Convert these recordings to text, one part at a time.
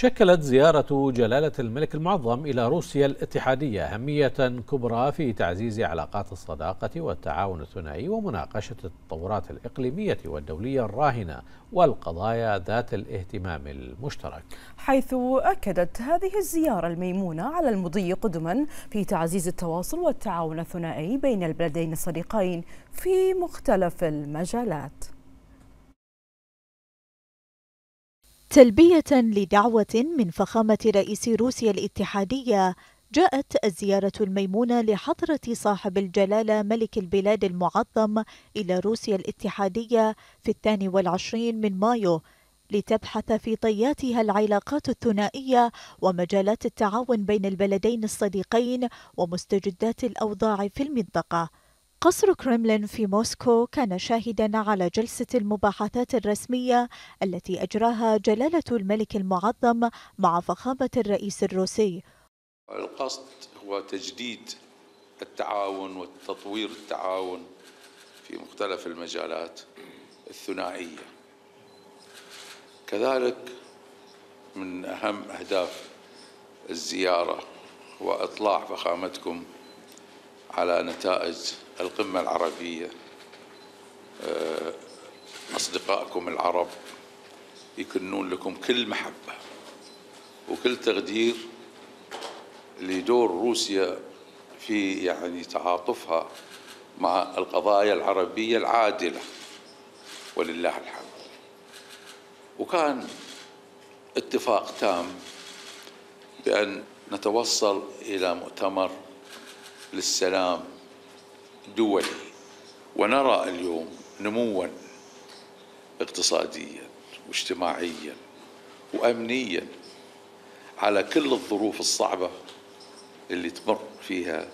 شكلت زيارة جلالة الملك المعظم إلى روسيا الاتحادية أهمية كبرى في تعزيز علاقات الصداقة والتعاون الثنائي ومناقشة التطورات الإقليمية والدولية الراهنة والقضايا ذات الاهتمام المشترك حيث أكدت هذه الزيارة الميمونة على المضي قدما في تعزيز التواصل والتعاون الثنائي بين البلدين الصديقين في مختلف المجالات تلبية لدعوة من فخامة رئيس روسيا الاتحادية جاءت الزيارة الميمونة لحضرة صاحب الجلالة ملك البلاد المعظم إلى روسيا الاتحادية في الثاني والعشرين من مايو لتبحث في طياتها العلاقات الثنائية ومجالات التعاون بين البلدين الصديقين ومستجدات الأوضاع في المنطقة قصر كريملين في موسكو كان شاهدا على جلسة المباحثات الرسمية التي أجراها جلالة الملك المعظم مع فخامة الرئيس الروسي القصد هو تجديد التعاون وتطوير التعاون في مختلف المجالات الثنائية كذلك من أهم أهداف الزيارة هو إطلاع فخامتكم على نتائج القمة العربية آه، أصدقائكم العرب يكنون لكم كل محبة وكل تقدير لدور روسيا في يعني تعاطفها مع القضايا العربية العادلة ولله الحمد وكان اتفاق تام بأن نتوصل إلى مؤتمر للسلام دولي ونرى اليوم نموا اقتصاديا واجتماعيا وامنيا على كل الظروف الصعبه اللي تمر فيها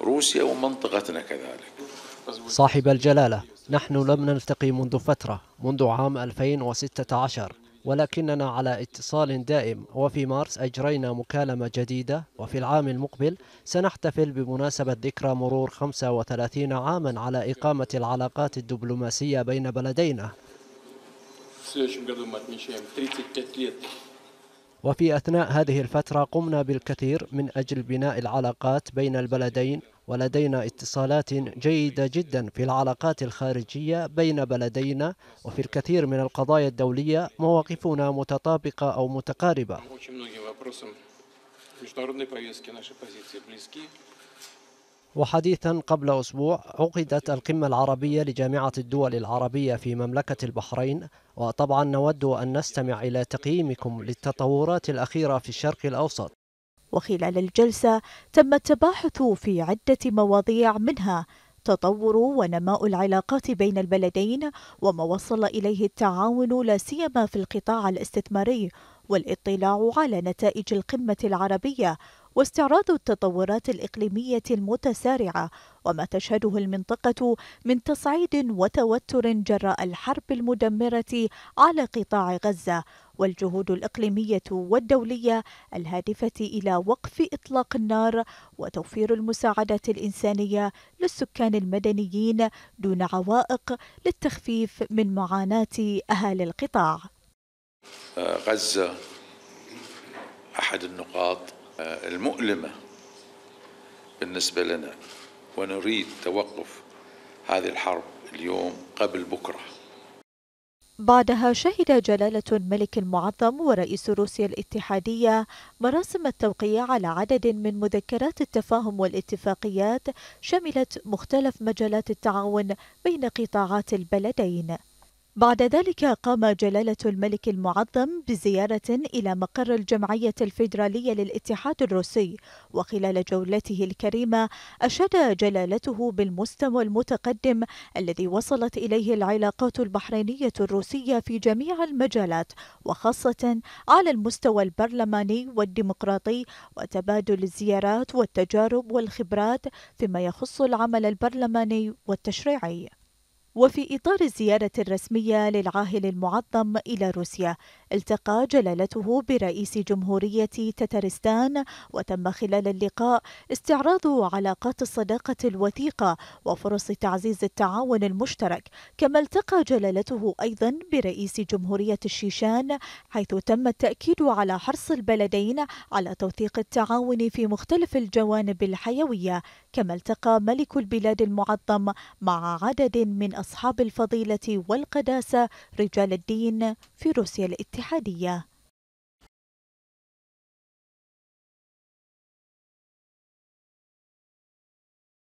روسيا ومنطقتنا كذلك صاحب الجلاله نحن لم نلتقي منذ فتره منذ عام 2016 ولكننا على اتصال دائم وفي مارس أجرينا مكالمة جديدة وفي العام المقبل سنحتفل بمناسبة ذكرى مرور 35 عاما على إقامة العلاقات الدبلوماسية بين بلدينا وفي أثناء هذه الفترة قمنا بالكثير من أجل بناء العلاقات بين البلدين ولدينا اتصالات جيدة جدا في العلاقات الخارجية بين بلدينا وفي الكثير من القضايا الدولية مواقفنا متطابقة أو متقاربة e وحديثا قبل أسبوع عقدت القمة العربية لجامعة الدول العربية في مملكة البحرين وطبعا نود أن نستمع إلى تقييمكم للتطورات الأخيرة في الشرق الأوسط وخلال الجلسة تم التباحث في عدة مواضيع منها تطور ونماء العلاقات بين البلدين وما وصل إليه التعاون لا سيما في القطاع الاستثماري والاطلاع على نتائج القمة العربية واستعراض التطورات الإقليمية المتسارعة وما تشهده المنطقة من تصعيد وتوتر جراء الحرب المدمرة على قطاع غزة والجهود الإقليمية والدولية الهادفة إلى وقف إطلاق النار وتوفير المساعدات الإنسانية للسكان المدنيين دون عوائق للتخفيف من معاناة أهالي القطاع. آه، غزة أحد النقاط آه، المؤلمة بالنسبة لنا ونريد توقف هذه الحرب اليوم قبل بكره بعدها شهد جلالة الملك المعظم ورئيس روسيا الاتحادية مراسم التوقيع على عدد من مذكرات التفاهم والاتفاقيات شملت مختلف مجالات التعاون بين قطاعات البلدين بعد ذلك قام جلالة الملك المعظم بزيارة إلى مقر الجمعية الفيدرالية للاتحاد الروسي وخلال جولته الكريمة أشاد جلالته بالمستوى المتقدم الذي وصلت إليه العلاقات البحرينية الروسية في جميع المجالات وخاصة على المستوى البرلماني والديمقراطي وتبادل الزيارات والتجارب والخبرات فيما يخص العمل البرلماني والتشريعي وفي إطار الزيارة الرسمية للعاهل المعظم إلى روسيا التقى جلالته برئيس جمهورية تترستان وتم خلال اللقاء استعراض علاقات الصداقة الوثيقة وفرص تعزيز التعاون المشترك كما التقى جلالته أيضا برئيس جمهورية الشيشان حيث تم التأكيد على حرص البلدين على توثيق التعاون في مختلف الجوانب الحيوية كما التقى ملك البلاد المعظم مع عدد من أصحاب الفضيلة والقداسة رجال الدين في روسيا الاتحادية